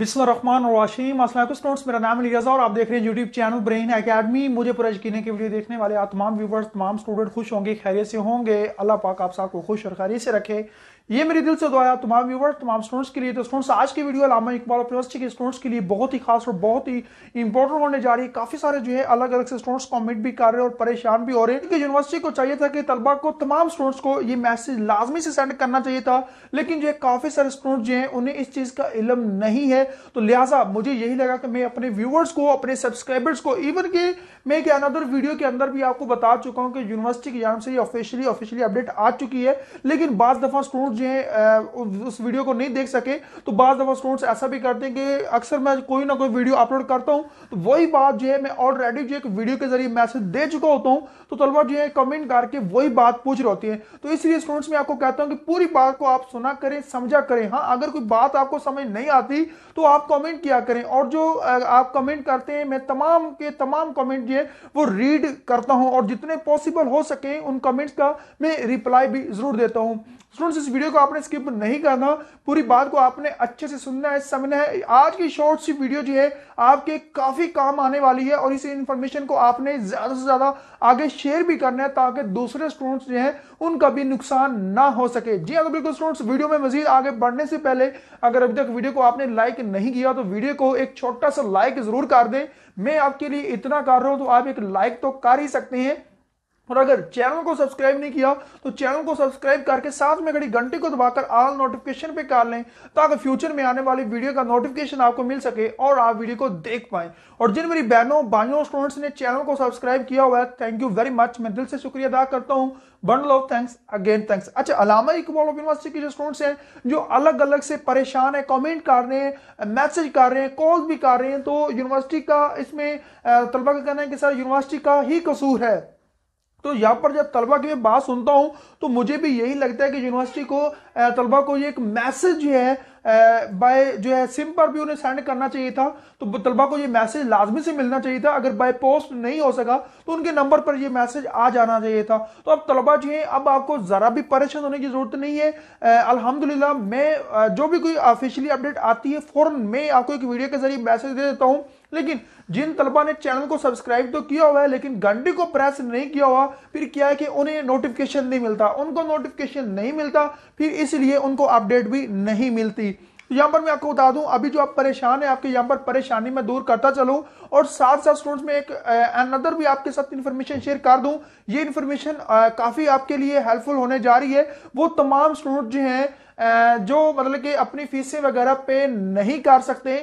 असल स्टूडेंट्स मेरा नाम रजा और आप देख रहे हैं यूट्यूब चैनल ब्रेन एकेडमी मुझे पूरा यकीन के वीडियो देखने वाले आप तमाम व्यूवर्स तमाम स्टूडेंट खुश होंगे खैरियत से होंगे अल्लाह पाक आप सबको खुश और खैरियत से रखे ये मेरे दिल से दुआया तमाम व्यूवर्स तमाम स्टूडेंट्स के लिए तो स्टूडेंट्स आज की वीडियो लामा इकबाल यूनिवर्सिटी के स्टूडेंट्स के लिए बहुत ही खास और बहुत ही इंपॉर्टेंट होने जा रही है काफी सारे जो है अलग अलग से स्टूडेंट्स कॉमेंट भी कर रहे हैं और परेशान भी हो रहे हैं क्योंकि यूनिवर्सिटी को चाहिए था कि तलबा को तमाम स्टूडेंट्स को ये मैसेज लाजमी से सेंड करना चाहिए था लेकिन जो है काफी सारे स्टूडेंट्स जो है उन्हें इस चीज का इलम नहीं है तो लिहाजा मुझे यही लगा कि मैं अपने व्यूवर्स को अपने सब्सक्राइबर्स को इवन के मैं एक अनदर वीडियो के अंदर भी आपको बता चुका हूँ कि यूनिवर्सिटी की जान से ये ऑफिशियली ऑफिशियली अपडेट आ चुकी है लेकिन बाद दफा स्टूडेंट मुझे उस वीडियो को नहीं देख सके तो बाद दफा स्टूडेंट्स ऐसा भी करते हैं कि अक्सर मैं कोई ना कोई वीडियो अपलोड करता हूँ तो वही बात जो है मैं ऑलरेडी जो एक वीडियो के जरिए मैसेज दे चुका होता हूँ तो तलबा जो है कमेंट करके वही बात पूछ रही होती है तो इसलिए स्टूडेंट्स मैं आपको कहता हूँ कि पूरी बात को आप सुना करें समझा करें हाँ अगर कोई बात आपको समझ नहीं आती तो आप कमेंट किया करें और जो आप कमेंट करते हैं मैं तमाम के तमाम कमेंट जो है वो रीड करता हूँ और जितने पॉसिबल हो सके उन कमेंट्स का मैं रिप्लाई भी जरूर देता हूँ स्टूडेंट्स इस वीडियो को आपने स्किप नहीं करना पूरी बात को आपने अच्छे से सुनना है समझना है आज की शॉर्ट सी वीडियो जो है आपके काफ़ी काम आने वाली है और इस इन्फॉर्मेशन को आपने ज़्यादा से ज़्यादा आगे शेयर भी करना है ताकि दूसरे स्टूडेंट्स जो है उनका भी नुकसान ना हो सके जी अगर हाँ, तो बिल्कुल स्टूडेंट्स वीडियो में मजीद आगे बढ़ने से पहले अगर अभी तक वीडियो को आपने लाइक नहीं किया तो वीडियो को एक छोटा सा लाइक ज़रूर कर दें मैं आपके लिए इतना कर रहा हूं तो आप एक लाइक तो कर ही सकते हैं और अगर चैनल को सब्सक्राइब नहीं किया तो चैनल को सब्सक्राइब करके साथ में घड़ी घंटी को दबाकर ऑल नोटिफिकेशन पे कर लें ताकि फ्यूचर में आने वाली वीडियो का नोटिफिकेशन आपको मिल सके और आप वीडियो को देख पाए और जिन मेरी बहनों भाइयों स्टूडेंट्स ने चैनल को सब्सक्राइब किया हुआ है थैंक यू वेरी मच मैं दिल से शुक्रिया अदा करता हूँ बन लो थैंक्स अगेन थैंक्स अच्छा अलामा इकबाल ऑफ यूनिवर्सिटी के जो स्टूडेंट्स हैं जो अलग अलग से परेशान है कमेंट कर रहे हैं मैसेज कर रहे हैं कॉल भी कर रहे हैं तो यूनिवर्सिटी का इसमें तलबा का कहना है कि सर यूनिवर्सिटी का ही कसूर है तो यहाँ पर जब तलबा की मैं बात सुनता हूँ तो मुझे भी यही लगता है कि यूनिवर्सिटी को तलबा को ये एक मैसेज है बाय जो है सिम पर भी उन्हें सेंड करना चाहिए था तो तलबा को ये मैसेज लाजमी से मिलना चाहिए था अगर बाय पोस्ट नहीं हो सका तो उनके नंबर पर यह मैसेज आ जाना चाहिए था तो अब तलबा जो है अब आपको ज़रा भी परेशान होने की ज़रूरत नहीं है अलहमदिल्ला मैं जो भी कोई ऑफिशियली अपडेट आती है फ़ौरन मैं आपको एक वीडियो के जरिए मैसेज दे देता हूँ लेकिन जिन तलबा ने चैनल को सब्सक्राइब तो किया हुआ है लेकिन घंटे को प्रेस नहीं किया हुआ फिर क्या है कि उन्हें नोटिफिकेशन नहीं मिलता उनको नोटिफिकेशन नहीं मिलता फिर इसलिए उनको अपडेट भी नहीं मिलती तो यहां पर मैं आपको बता दूं अभी जो आप परेशान है आपके यहां पर परेशानी मैं दूर करता चलू और साथ साथ स्टूडेंट्स में एक अनदर भी आपके साथ इन्फॉर्मेशन शेयर कर दूं ये इन्फॉर्मेशन काफी आपके लिए हेल्पफुल होने जा रही है वो तमाम स्टूडेंट जो है जो मतलब कि अपनी फीसें वगैरह पे नहीं कर सकते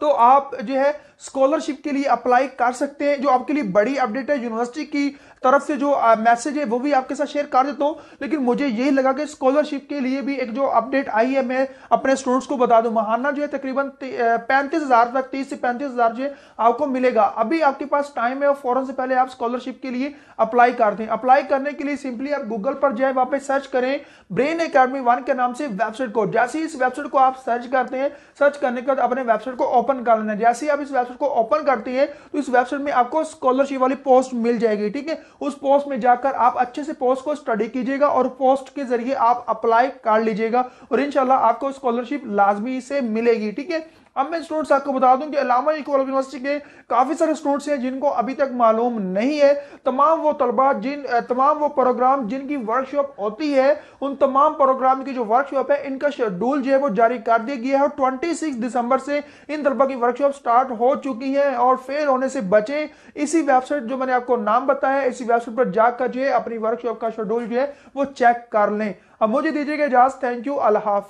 तो आप जो है स्कॉलरशिप के लिए अप्लाई कर सकते हैं जो आपके लिए बड़ी अपडेट है यूनिवर्सिटी की तरफ से जो मैसेज है वो भी आपके साथ शेयर कर देता हूं लेकिन मुझे यही लगा कि स्कॉलरशिप के लिए भी एक जो अपडेट आई है मैं अपने स्टूडेंट्स को बता दूं महाना जो है तकरीबन पैंतीस हजार तक तीस से पैंतीस हजार जो है आपको मिलेगा अभी आपके पास टाइम है और फौरन से पहले आप स्कॉलरशिप के लिए अप्लाई कर दें अप्लाई करने के लिए सिंपली आप गूगल पर जो है वहां पर सर्च करें ब्रेन अकेडमी वन के नाम से वेबसाइट को जैसे ही इस वेबसाइट को आप सर्च करते हैं सर्च करने के बाद अपने वेबसाइट को ओपन कर लेना जैसे ही आप इस वेबसाइट को ओपन करती है तो इस वेबसाइट में आपको स्कॉलरशिप वाली पोस्ट मिल जाएगी ठीक है उस पोस्ट में जाकर आप अच्छे से पोस्ट को स्टडी कीजिएगा और पोस्ट के जरिए आप अप्लाई कर लीजिएगा और इनशाला आपको स्कॉलरशिप लाजमी से मिलेगी ठीक है अब मैं स्टूडेंट्स आपको बता दूं कि अलामा इकबाल यूनिवर्सिटी के काफ़ी सारे स्टूडेंट्स हैं जिनको अभी तक मालूम नहीं है तमाम वो तलबा जिन तमाम वो प्रोग्राम जिनकी वर्कशॉप होती है उन तमाम प्रोग्राम की जो वर्कशॉप है इनका शेड्यूल जो है वो जारी कर दिया गया है और ट्वेंटी दिसंबर से इन तलबा की वर्कशॉप स्टार्ट हो चुकी है और फेल होने से बचें इसी वेबसाइट जो मैंने आपको नाम बताया इसी वेबसाइट पर जाकर जो है अपनी वर्कशॉप का शेड्यूल जो है वो चेक कर लें अब मुझे दीजिएगा इजाज़ थैंक यू अल्लाह